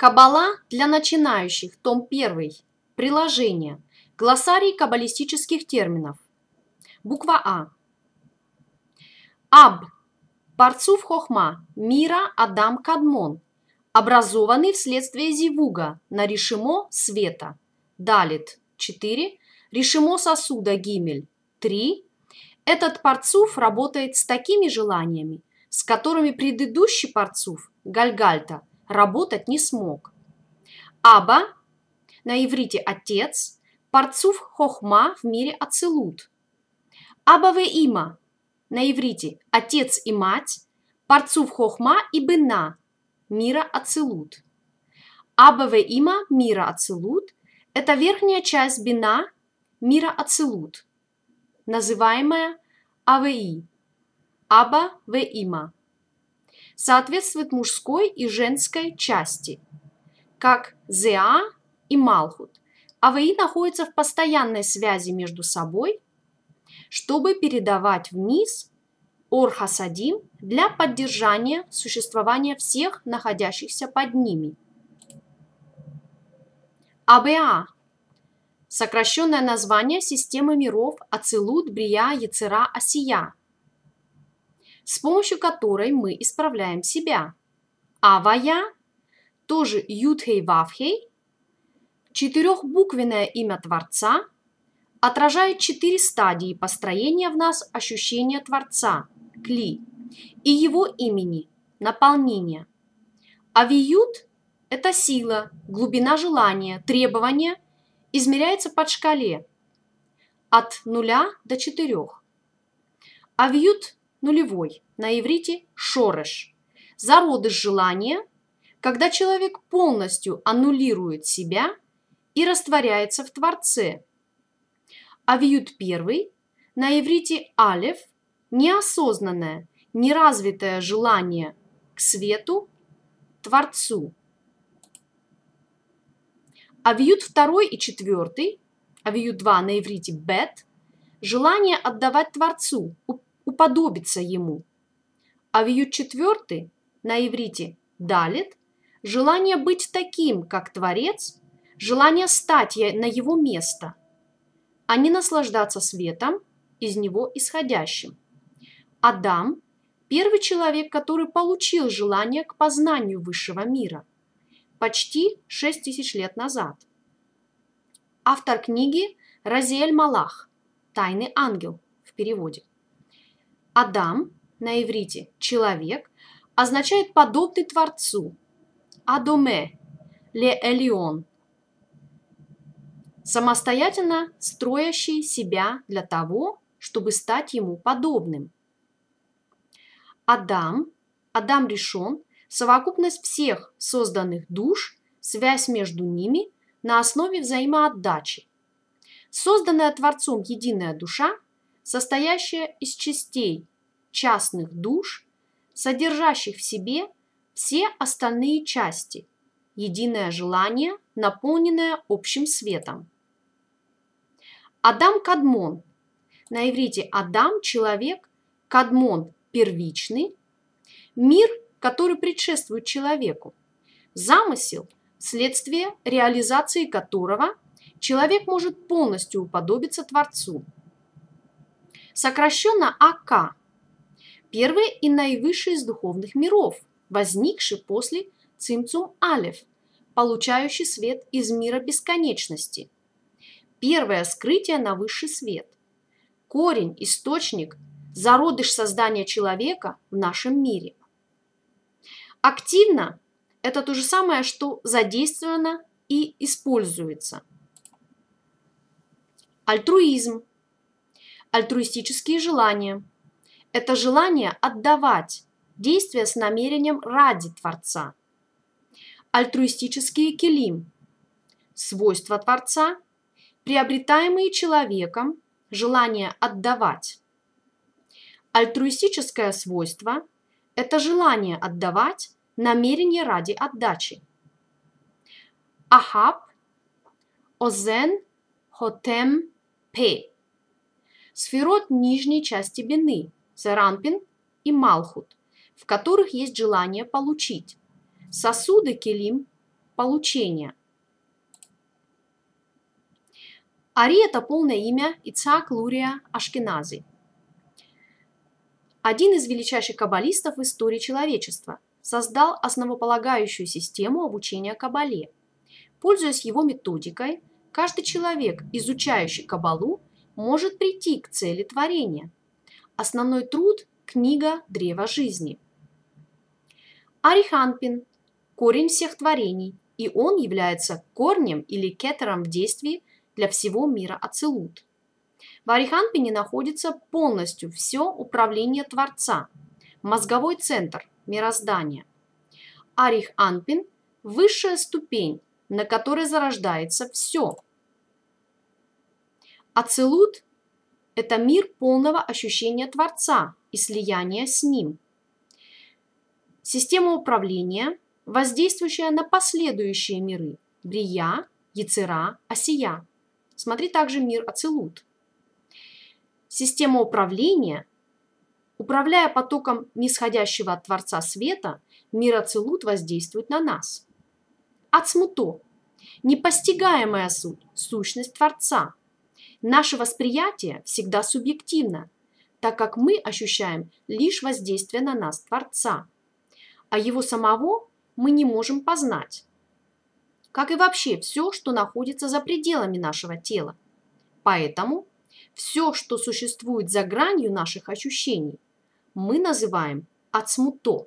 Кабала для начинающих, том 1. Приложение. Глоссарий каббалистических терминов. Буква А. Аб. Парцув Хохма. Мира Адам Кадмон. Образованный вследствие зивуга на решимо света. Далит. 4. Решимо сосуда Гимель. 3. Этот парцуф работает с такими желаниями, с которыми предыдущий парцуф Гальгальта – работать не смог. Аба на иврите отец, парцуф хохма в мире ацелут. Абаве има на иврите отец и мать, парцуф хохма и бына мира ацелут. Абаве има мира ацелут – это верхняя часть бина мира ацелут, называемая АВИ – Аба ве има – соответствует мужской и женской части, как Зеа и Малхут. АВИ находятся в постоянной связи между собой, чтобы передавать вниз Орхасадим для поддержания существования всех находящихся под ними. АБА а – сокращенное название системы миров Ацилут, Брия, Яцера, Асия – с помощью которой мы исправляем себя. Авая – тоже ютхей вавхей четырехбуквенное имя Творца, отражает четыре стадии построения в нас ощущения Творца – Кли, и его имени – наполнение. Авиют – это сила, глубина желания, требования, измеряется под шкале – от 0 до 4. авиют нулевой, на иврите шореш. Зародыш желания, когда человек полностью аннулирует себя и растворяется в Творце. Авиют первый, на иврите алев, неосознанное, неразвитое желание к свету, Творцу. Авиют второй и четвертый, авиют два на иврите бет, желание отдавать Творцу, уподобиться ему. А вьют четвертый на иврите «далит» – желание быть таким, как Творец, желание стать на его место, а не наслаждаться светом, из него исходящим. Адам – первый человек, который получил желание к познанию высшего мира почти 6 тысяч лет назад. Автор книги Разиэль Малах «Тайный ангел» в переводе. Адам на иврите «человек» означает «подобный Творцу», «адоме» ле элион, самостоятельно строящий себя для того, чтобы стать ему подобным. Адам, Адам решен, совокупность всех созданных душ, связь между ними на основе взаимоотдачи. Созданная Творцом единая душа – состоящая из частей частных душ, содержащих в себе все остальные части, единое желание, наполненное общим светом. Адам Кадмон. На иврите Адам – человек, Кадмон – первичный, мир, который предшествует человеку, замысел, вследствие реализации которого человек может полностью уподобиться Творцу – сокращенно АК, первый и наивысший из духовных миров, возникший после Цимцум Алев, получающий свет из мира бесконечности. Первое скрытие на высший свет. Корень, источник, зародыш создания человека в нашем мире. Активно – это то же самое, что задействовано и используется. Альтруизм – Альтруистические желания – это желание отдавать, действия с намерением ради Творца. Альтруистические келим – свойства Творца, приобретаемые человеком, желание отдавать. Альтруистическое свойство – это желание отдавать, намерение ради отдачи. Ахаб, Озен, Хотем, Пе сферот нижней части бины, церампин и малхут, в которых есть желание получить, сосуды келим – получение. Ари – это полное имя Ицак Лурия Ашкенази. Один из величайших каббалистов в истории человечества создал основополагающую систему обучения каббале. Пользуясь его методикой, каждый человек, изучающий каббалу, может прийти к цели творения. Основной труд – книга «Древо жизни». Ариханпин – корень всех творений, и он является корнем или кетером в действии для всего мира Ацелут. В Ариханпине находится полностью все управление Творца, мозговой центр мироздания. Арих Анпин – высшая ступень, на которой зарождается все – Ацелут – это мир полного ощущения Творца и слияния с Ним. Система управления, воздействующая на последующие миры – Брия, Яцера, Осия. Смотри также мир Ацелут. Система управления, управляя потоком нисходящего от Творца света, мир Ацелут воздействует на нас. Ацмуто – непостигаемая суть, сущность Творца – Наше восприятие всегда субъективно, так как мы ощущаем лишь воздействие на нас Творца, а его самого мы не можем познать, как и вообще все, что находится за пределами нашего тела. Поэтому все, что существует за гранью наших ощущений, мы называем отсмуто.